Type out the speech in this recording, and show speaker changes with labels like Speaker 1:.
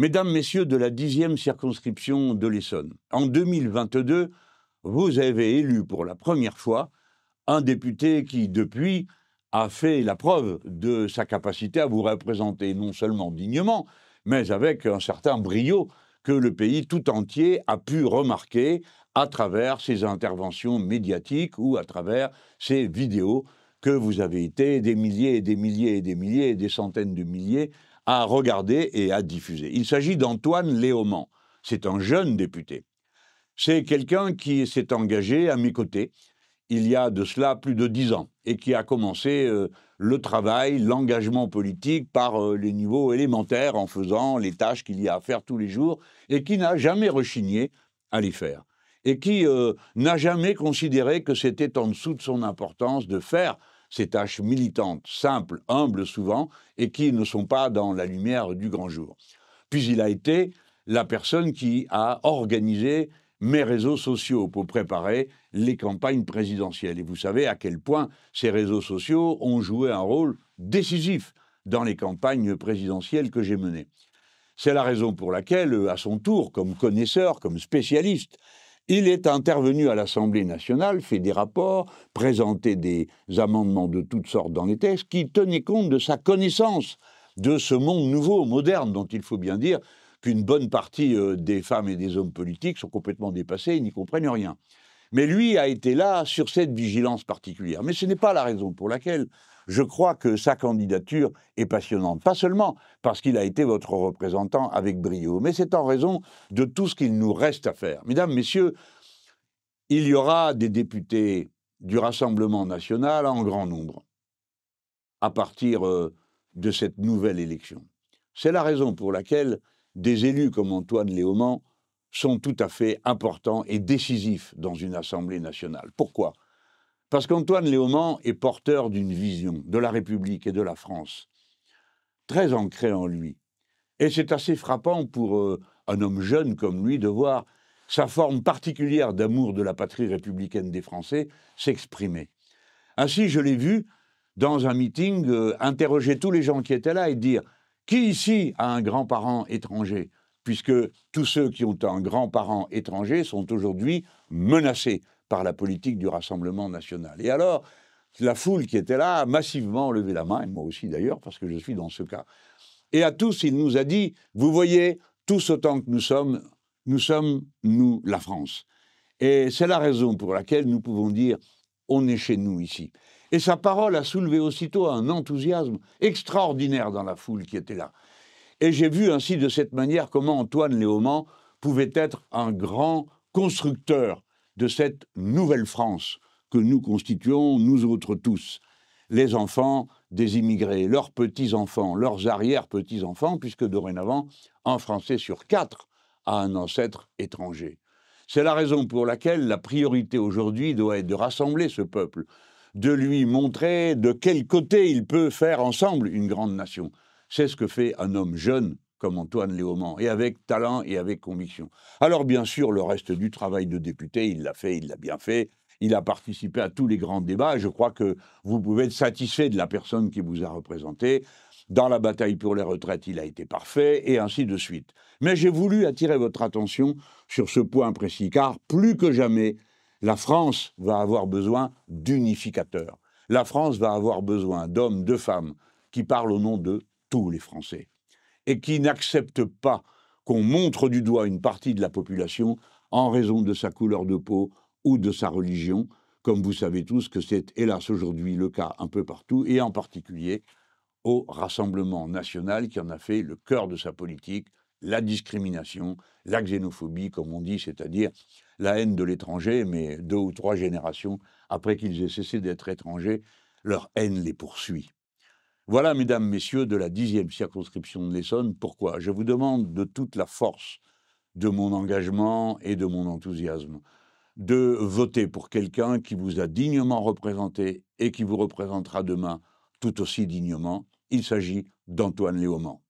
Speaker 1: Mesdames, Messieurs de la dixième circonscription de l'Essonne, en 2022, vous avez élu pour la première fois un député qui, depuis, a fait la preuve de sa capacité à vous représenter non seulement dignement, mais avec un certain brio que le pays tout entier a pu remarquer à travers ses interventions médiatiques ou à travers ses vidéos que vous avez été des milliers et des milliers et des milliers et des centaines de milliers à regarder et à diffuser. Il s'agit d'Antoine Léaumont. C'est un jeune député. C'est quelqu'un qui s'est engagé à mes côtés il y a de cela plus de dix ans et qui a commencé euh, le travail, l'engagement politique par euh, les niveaux élémentaires en faisant les tâches qu'il y a à faire tous les jours et qui n'a jamais rechigné à les faire et qui euh, n'a jamais considéré que c'était en dessous de son importance de faire ces tâches militantes, simples, humbles souvent, et qui ne sont pas dans la lumière du grand jour. Puis il a été la personne qui a organisé mes réseaux sociaux pour préparer les campagnes présidentielles. Et vous savez à quel point ces réseaux sociaux ont joué un rôle décisif dans les campagnes présidentielles que j'ai menées. C'est la raison pour laquelle, à son tour, comme connaisseur, comme spécialiste il est intervenu à l'Assemblée nationale, fait des rapports, présentait des amendements de toutes sortes dans les textes qui tenaient compte de sa connaissance de ce monde nouveau, moderne, dont il faut bien dire qu'une bonne partie euh, des femmes et des hommes politiques sont complètement dépassés et n'y comprennent rien. Mais lui a été là sur cette vigilance particulière. Mais ce n'est pas la raison pour laquelle je crois que sa candidature est passionnante. Pas seulement parce qu'il a été votre représentant avec brio, mais c'est en raison de tout ce qu'il nous reste à faire. Mesdames, Messieurs, il y aura des députés du Rassemblement national en grand nombre à partir euh, de cette nouvelle élection. C'est la raison pour laquelle des élus comme Antoine Léaumont sont tout à fait importants et décisifs dans une Assemblée nationale. Pourquoi Parce qu'Antoine Léaumont est porteur d'une vision de la République et de la France, très ancrée en lui. Et c'est assez frappant pour euh, un homme jeune comme lui de voir sa forme particulière d'amour de la patrie républicaine des Français s'exprimer. Ainsi, je l'ai vu dans un meeting euh, interroger tous les gens qui étaient là et dire Qui ici a un grand-parent étranger puisque tous ceux qui ont un grand-parent étranger sont aujourd'hui menacés par la politique du Rassemblement national. Et alors, la foule qui était là a massivement levé la main, et moi aussi d'ailleurs, parce que je suis dans ce cas. Et à tous, il nous a dit, vous voyez, tous autant que nous sommes, nous sommes, nous, la France. Et c'est la raison pour laquelle nous pouvons dire, on est chez nous ici. Et sa parole a soulevé aussitôt un enthousiasme extraordinaire dans la foule qui était là. Et j'ai vu ainsi de cette manière comment Antoine Léaumont pouvait être un grand constructeur de cette nouvelle France que nous constituons, nous autres tous, les enfants des immigrés, leurs petits-enfants, leurs arrière-petits-enfants, puisque dorénavant, un Français sur quatre a un ancêtre étranger. C'est la raison pour laquelle la priorité aujourd'hui doit être de rassembler ce peuple, de lui montrer de quel côté il peut faire ensemble une grande nation. C'est ce que fait un homme jeune comme Antoine Léaumont, et avec talent et avec conviction. Alors bien sûr, le reste du travail de député, il l'a fait, il l'a bien fait, il a participé à tous les grands débats, je crois que vous pouvez être satisfait de la personne qui vous a représenté. Dans la bataille pour les retraites, il a été parfait, et ainsi de suite. Mais j'ai voulu attirer votre attention sur ce point précis, car plus que jamais, la France va avoir besoin d'unificateurs. La France va avoir besoin d'hommes, de femmes qui parlent au nom de tous les Français, et qui n'acceptent pas qu'on montre du doigt une partie de la population en raison de sa couleur de peau ou de sa religion, comme vous savez tous que c'est hélas aujourd'hui le cas un peu partout, et en particulier au Rassemblement national qui en a fait le cœur de sa politique, la discrimination, la xénophobie, comme on dit, c'est-à-dire la haine de l'étranger, mais deux ou trois générations après qu'ils aient cessé d'être étrangers, leur haine les poursuit. Voilà, mesdames, messieurs, de la dixième circonscription de l'Essonne. Pourquoi Je vous demande de toute la force de mon engagement et de mon enthousiasme de voter pour quelqu'un qui vous a dignement représenté et qui vous représentera demain tout aussi dignement. Il s'agit d'Antoine Léaumont.